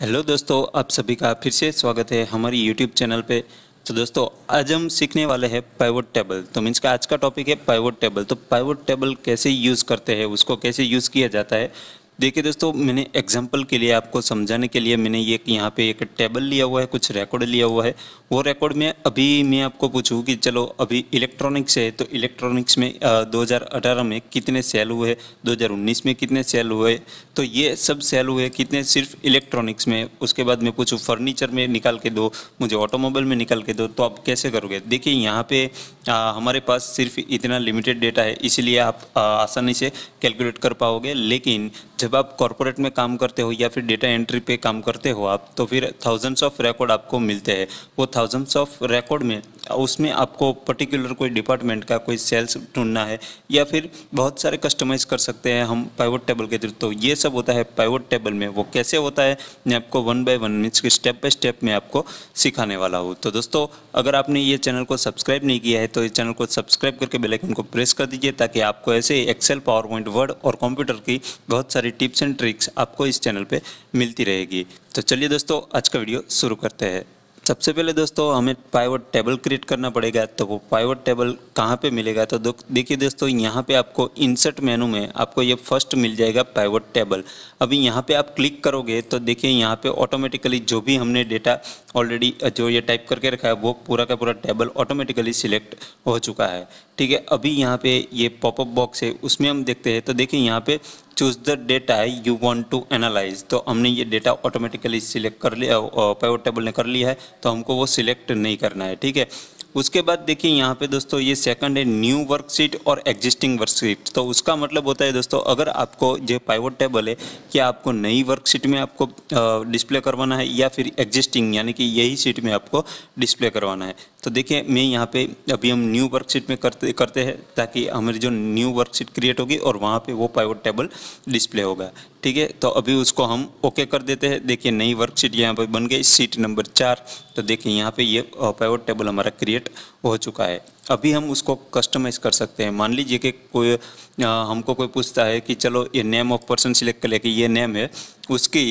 hello दोस्तों आप सभी का फिर से स्वागत है हमारी यूट्यूब चैनल पे तो दोस्तों आज हम सीखने वाले हैं पाइवोट टेबल तो मीन्स का आज का टॉपिक है पाइवोट टेबल तो पाइवोट टेबल कैसे यूज़ करते हैं उसको कैसे यूज़ किया जाता है देखिए दोस्तों मैंने एग्जाम्पल के लिए आपको समझाने के लिए मैंने ये यहाँ पे एक टेबल लिया हुआ है कुछ रिकॉर्ड लिया हुआ है वो रिकॉर्ड में अभी मैं आपको पूछूँ कि चलो अभी इलेक्ट्रॉनिक्स है तो इलेक्ट्रॉनिक्स में दो हज़ार में कितने सेल हुए दो हज़ार उन्नीस में कितने सेल हुए तो ये सब सेल हुए कितने सिर्फ इलेक्ट्रॉनिक्स में उसके बाद मैं पूछूँ फर्नीचर में निकाल के दो मुझे ऑटोमोबाइल में निकाल के दो तो आप कैसे करोगे देखिए यहाँ पे आ, हमारे पास सिर्फ इतना लिमिटेड डेटा है इसीलिए आप आसानी से कैलकुलेट कर पाओगे लेकिन जब आप कॉरपोरेट में काम करते हो या फिर डेटा एंट्री पे काम करते हो आप तो फिर थाउजेंड्स ऑफ रिकॉर्ड आपको मिलते हैं वो थाउजेंड्स ऑफ रिकॉर्ड में उसमें आपको पर्टिकुलर कोई डिपार्टमेंट का कोई सेल्स ढूंढना है या फिर बहुत सारे कस्टमाइज कर सकते हैं हम पाइवट टेबल के थ्रू तो ये सब होता है पाइवट टेबल में वो कैसे होता है मैं आपको वन बाय वन मीन्स कि स्टेप बाय स्टेप में आपको सिखाने वाला हूँ तो दोस्तों अगर आपने ये चैनल को सब्सक्राइब नहीं किया है तो इस चैनल को सब्सक्राइब करके बेलाइकन को प्रेस कर दीजिए ताकि आपको ऐसे एक्सेल पावर पॉइंट वर्ड और कंप्यूटर की बहुत सारी टिप्स एंड ट्रिक्स आपको इस चैनल पर मिलती रहेगी तो चलिए दोस्तों आज का वीडियो शुरू करते हैं सबसे पहले दोस्तों हमें पाइवट टेबल क्रिएट करना पड़ेगा तो वो पाइवट टेबल कहाँ पे मिलेगा तो देखिए दोस्तों यहाँ पे आपको इंसर्ट मेनू में आपको ये फर्स्ट मिल जाएगा पाइवट टेबल अभी यहाँ पे आप क्लिक करोगे तो देखिए यहाँ पे ऑटोमेटिकली जो भी हमने डेटा ऑलरेडी जो ये टाइप करके रखा है वो पूरा का पूरा टेबल ऑटोमेटिकली सिलेक्ट हो चुका है ठीक है अभी यहाँ पे ये पॉपअप बॉक्स है उसमें हम देखते हैं तो देखिए यहाँ पे choose the data you want to analyse तो हमने ये डेटा ऑटोमेटिकली सिलेक्ट कर लिया पेवर टेबल ने कर लिया है तो हमको वो सिलेक्ट नहीं करना है ठीक है उसके बाद देखिए यहाँ पे दोस्तों ये सेकंड है न्यू वर्कशीट और एग्जिस्टिंग वर्कशीट तो उसका मतलब होता है दोस्तों अगर आपको जो पाइवट टेबल है कि आपको नई वर्कशीट में आपको डिस्प्ले करवाना है या फिर एग्जिस्टिंग यानी कि यही सीट में आपको डिस्प्ले करवाना है तो देखिए मैं यहाँ पे अभी हम न्यू वर्कशीट में करते करते हैं ताकि हमारी जो न्यू वर्कशीट क्रिएट होगी और वहाँ पे वो पाइवट टेबल डिस्प्ले होगा ठीक है तो अभी उसको हम ओके कर देते हैं देखिए नई वर्कशीट यहाँ पे बन गई सीट नंबर चार तो देखिए यहाँ पे ये पाइवट टेबल हमारा क्रिएट हो चुका है अभी हम उसको कस्टमाइज़ कर सकते हैं मान लीजिए कि कोई आ, हमको कोई पूछता है कि चलो ये नेम ऑफ पर्सन सिलेक्ट कर ले कि ये नेम है उसकी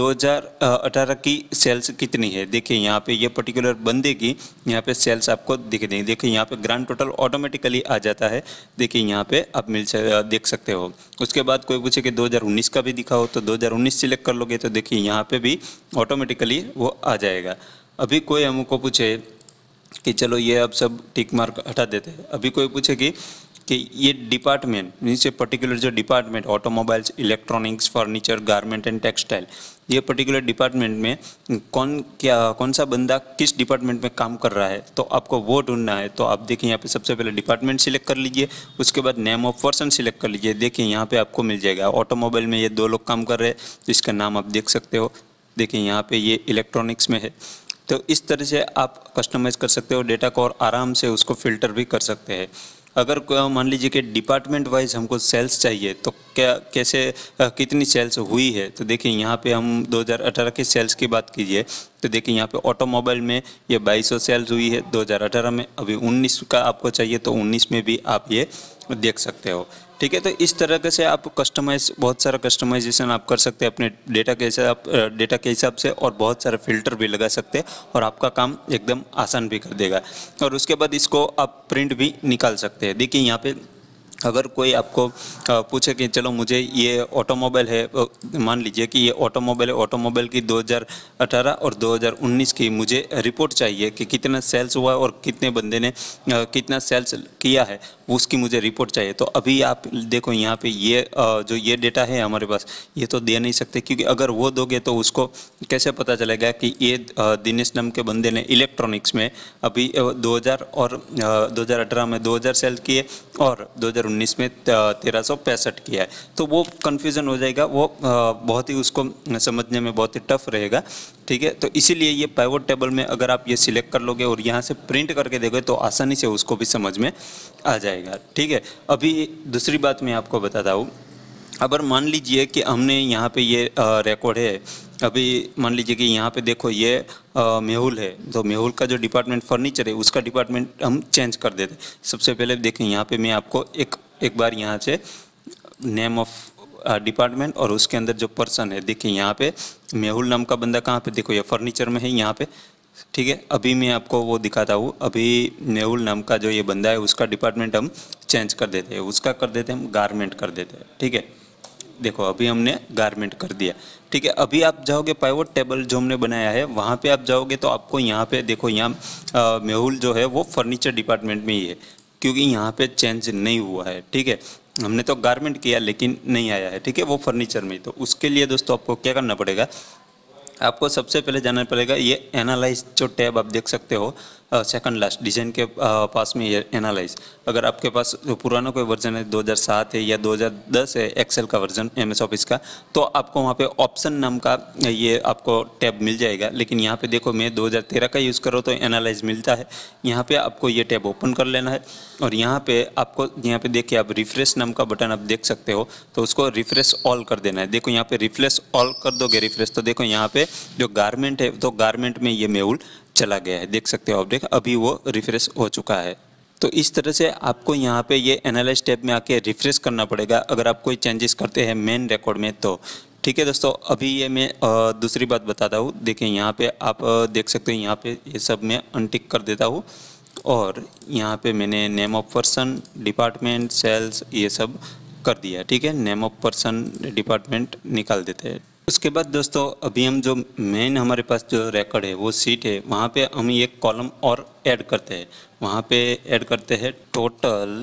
2018 की सेल्स कितनी है देखिए यहाँ पे ये पर्टिकुलर बंदे की यहाँ पे सेल्स आपको दिख देंगे देखिए यहाँ पे ग्रांड टोटल ऑटोमेटिकली आ जाता है देखिए यहाँ पे आप मिल देख सकते हो उसके बाद कोई पूछे कि 2019 का भी दिखा हो तो 2019 सिलेक्ट कर लोगे तो देखिए यहाँ पे भी ऑटोमेटिकली वो आ जाएगा अभी कोई हमको पूछे कि चलो ये अब सब टिक मार्क हटा देते हैं अभी कोई पूछे कि कि ये डिपार्टमेंट ये पर्टिकुलर जो department automobiles electronics furniture garment and textile ये पर्टिकुलर डिपार्टमेंट में कौन क्या कौन सा बंदा किस डिपार्टमेंट में काम कर रहा है तो आपको वो ढूंढना है तो आप देखिए यहाँ पे सबसे पहले डिपार्टमेंट सिलेक्ट कर लीजिए उसके बाद नेम ऑफ पर्सन सिलेक्ट कर लीजिए देखिए यहाँ पे आपको मिल जाएगा ऑटोमोबाइल में ये दो लोग काम कर रहे हैं जिसका नाम आप देख सकते हो देखिए यहाँ पे ये इलेक्ट्रॉनिक्स में है तो इस तरह से आप कस्टमाइज़ कर सकते हो डेटा को और आराम से उसको फिल्टर भी कर सकते हैं अगर मान लीजिए कि डिपार्टमेंट वाइज हमको सेल्स चाहिए तो क्या कैसे कितनी सेल्स हुई है तो देखिए यहाँ पे हम 2018 के सेल्स की बात कीजिए तो देखिए यहाँ पे ऑटोमोबाइल में ये 2200 सेल्स हुई है 2018 में अभी 19 का आपको चाहिए तो 19 में भी आप ये देख सकते हो ठीक है तो इस तरह से आप कस्टमाइज बहुत सारा कस्टमाइजेशन आप कर सकते हैं अपने डेटा के हिसाब डेटा के हिसाब से और बहुत सारे फिल्टर भी लगा सकते हैं और आपका काम एकदम आसान भी कर देगा और उसके बाद इसको आप प्रिंट भी निकाल सकते हैं देखिए यहाँ पे अगर कोई आपको पूछे कि चलो मुझे ये ऑटोमोबाइल है मान लीजिए कि ये ऑटोमोबाइल है ऑटोमोबाइल की 2018 और 2019 की मुझे रिपोर्ट चाहिए कि कितना सेल्स हुआ और कितने बंदे ने कितना सेल्स किया है उसकी मुझे रिपोर्ट चाहिए तो अभी आप देखो यहाँ पे ये जो ये डेटा है हमारे पास ये तो दे नहीं सकते क्योंकि अगर वो दोगे तो उसको कैसे पता चलेगा कि ये दिनेश नाम के बंदे ने इलेक्ट्रॉनिक्स में अभी 2000 और 2018 में 2000 सेल किए और 2019 उन्नीस में तेरह सौ पैंसठ किया है तो वो कन्फ्यूज़न हो जाएगा वो बहुत ही उसको समझने में बहुत ही टफ रहेगा ठीक है तो इसीलिए ये पाइवट टेबल में अगर आप ये सिलेक्ट कर लोगे और यहाँ से प्रिंट करके देखोगे तो आसानी से उसको भी समझ में आ जाएगा ठीक है अभी दूसरी बात मैं आपको बताता हूँ अगर मान लीजिए कि हमने यहाँ पे ये रिकॉर्ड है अभी मान लीजिए कि यहाँ पे देखो ये मेहुल है तो मेहुल का जो डिपार्टमेंट फर्नीचर है उसका डिपार्टमेंट हम चेंज कर देते सबसे पहले देखें यहाँ पे मैं आपको एक एक बार यहाँ से नेम ऑफ डिपार्टमेंट और उसके अंदर जो पर्सन है देखिए यहाँ पे मेहुल नाम का बंदा कहाँ पे देखो ये फर्नीचर में है यहाँ पे ठीक है अभी मैं आपको वो दिखाता हूँ अभी मेहुल नाम का जो ये बंदा है उसका डिपार्टमेंट हम चेंज कर देते हैं उसका कर देते हैं हम गारमेंट कर देते हैं ठीक है देखो अभी हमने गारमेंट कर दिया ठीक है अभी आप जाओगे पाइवट टेबल जो हमने बनाया है वहाँ पे आप जाओगे तो आपको यहाँ पे देखो यहाँ मेहुल जो है वो फर्नीचर डिपार्टमेंट में ही है क्योंकि यहाँ पे चेंज नहीं हुआ है ठीक है हमने तो गारमेंट किया लेकिन नहीं आया है ठीक है वो फर्नीचर में तो उसके लिए दोस्तों आपको क्या करना पड़ेगा आपको सबसे पहले जाना पड़ेगा ये एनालाइज जो टैब आप देख सकते हो सेकंड लास्ट डिजाइन के पास में एनालाइज अगर आपके पास पुराना कोई वर्जन है 2007 है या 2010 है एक्सेल का वर्जन एम एस ऑफिस का तो आपको वहाँ पे ऑप्शन नाम का ये आपको टैब मिल जाएगा लेकिन यहाँ पे देखो मैं 2013 का यूज़ करो तो एनालाइज मिलता है यहाँ पे आपको ये टैब ओपन कर लेना है और यहाँ पे आपको यहाँ पे देखिए आप रिफ्रेश नाम का बटन आप देख सकते हो तो उसको रिफ्रेश ऑल कर देना है देखो यहाँ पे रिफ्रेश ऑल कर दोगे रिफ्रेश तो देखो यहाँ पे जो गारमेंट है तो गारमेंट में ये मेउल चला गया है देख सकते हो आप देख अभी वो रिफ्रेश हो चुका है तो इस तरह से आपको यहाँ पे ये एनालाइज टैब में आके रिफ्रेश करना पड़ेगा अगर आप कोई चेंजेस करते हैं मेन रिकॉर्ड में तो ठीक है दोस्तों अभी ये मैं दूसरी बात बताता हूँ देखिए यहाँ पे आप देख सकते हो यहाँ पे ये सब मैं अनटिक कर देता हूँ और यहाँ पे मैंने name of person department sales ये सब कर दिया ठीक है नेम ऑफ पर्सन डिपार्टमेंट निकाल देते हैं उसके बाद दोस्तों अभी हम जो मेन हमारे पास जो रिकॉर्ड है वो सीट है वहाँ पे हम एक कॉलम और ऐड करते हैं वहाँ पे ऐड करते हैं टोटल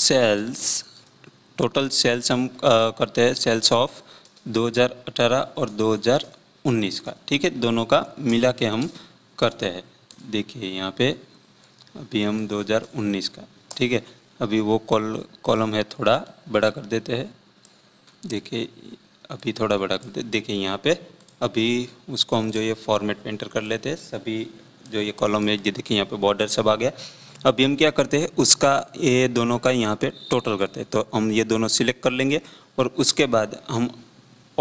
सेल्स टोटल सेल्स हम करते हैं सेल्स ऑफ 2018 और 2019 का ठीक है दोनों का मिला के हम करते हैं देखिए यहाँ पे अभी हम 2019 का ठीक है अभी वो कॉल कॉलम है थोड़ा बड़ा कर देते हैं देखिए अभी थोड़ा बड़ा करते देखिए यहाँ पे अभी उसको हम जो ये फॉर्मेट में एंटर कर लेते हैं सभी जो ये कॉलम में ये देखिए यहाँ पे बॉर्डर सब आ गया अभी हम क्या करते हैं उसका ये दोनों का यहाँ पे टोटल करते हैं तो हम ये दोनों सिलेक्ट कर लेंगे और उसके बाद हम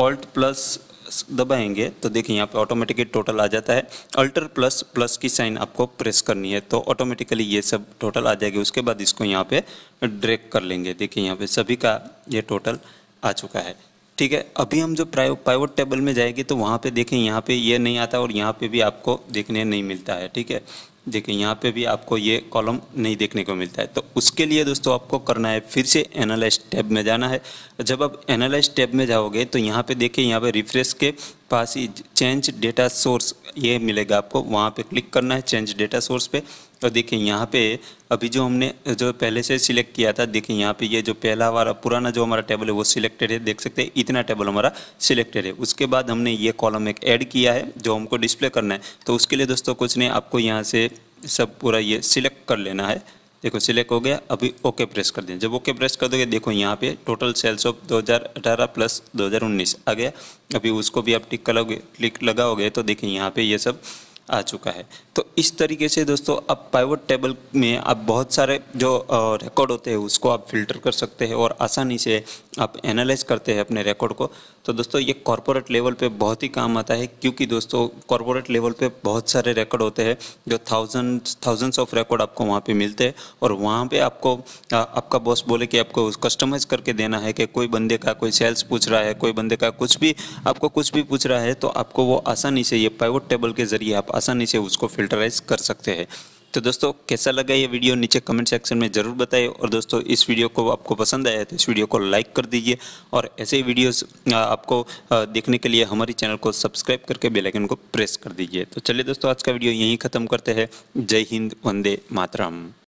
ऑल्ट प्लस दबाएंगे तो देखिए यहाँ पे ऑटोमेटिकली टोटल आ जाता है अल्टर प्लस प्लस की साइन आपको प्रेस करनी है तो ऑटोमेटिकली ये सब टोटल आ जाएगी उसके बाद इसको यहाँ पे ड्रैग कर लेंगे देखिए यहाँ पे सभी का ये टोटल आ चुका है ठीक है अभी हम जो पाइवट टेबल में जाएंगे तो वहाँ पे देखें यहाँ पे ये नहीं आता और यहाँ पे भी आपको देखने नहीं मिलता है ठीक है देखिए यहाँ पे भी आपको ये कॉलम नहीं देखने को मिलता है तो उसके लिए दोस्तों आपको करना है फिर से एनालाइज टैब में जाना है जब आप एनालाइज टैब में जाओगे तो यहाँ पे देखिए यहाँ पे रिफ्रेश के पास ही चेंज डेटा सोर्स ये मिलेगा आपको वहाँ पे क्लिक करना है चेंज डेटा सोर्स पे और देखिए यहाँ पे अभी जो हमने जो पहले से सिलेक्ट किया था देखिए यहाँ पे ये जो पहला हमारा पुराना जो हमारा टेबल है वो सिलेक्टेड है देख सकते हैं इतना टेबल हमारा सिलेक्टेड है उसके बाद हमने ये कॉलम एक ऐड किया है जो हमको डिस्प्ले करना है तो उसके लिए दोस्तों कुछ नहीं आपको यहाँ से सब पूरा ये सिलेक्ट कर लेना है देखो सिलेक्ट हो गया अभी ओके प्रेस कर दें जब ओके प्रेस कर दोगे देखो यहाँ पे टोटल सेल्स ऑफ 2018 प्लस 2019 आ गया अभी उसको भी आप टिक करोगे क्लिक लगाओगे तो देखिए यहाँ पे ये सब आ चुका है तो इस तरीके से दोस्तों आप पाइवट टेबल में आप बहुत सारे जो रिकॉर्ड होते हैं उसको आप फिल्टर कर सकते हैं और आसानी से आप एनालाइज करते हैं अपने रिकॉर्ड को तो दोस्तों ये कॉरपोरेट लेवल पे बहुत ही काम आता है क्योंकि दोस्तों कॉरपोरेट लेवल पे बहुत सारे रिकॉर्ड होते हैं जो थाउजेंड थाउजेंड्स ऑफ रिकॉर्ड आपको वहाँ पे मिलते हैं और वहाँ पे आपको आ, आपका बॉस बोले कि आपको कस्टमाइज करके देना है कि कोई बंदे का कोई सेल्स पूछ रहा है कोई बंदे का कुछ भी आपको कुछ भी पूछ रहा है तो आपको वो आसानी से ये पाइवट टेबल के ज़रिए आप आसानी से उसको फिल्टराइज कर सकते हैं तो दोस्तों कैसा लगा ये वीडियो नीचे कमेंट सेक्शन में ज़रूर बताइए और दोस्तों इस वीडियो को आपको पसंद आया तो इस वीडियो को लाइक कर दीजिए और ऐसे ही वीडियोस आपको देखने के लिए हमारे चैनल को सब्सक्राइब करके बेलाइकन को प्रेस कर दीजिए तो चलिए दोस्तों आज का वीडियो यहीं ख़त्म करते हैं जय हिंद वंदे मातरम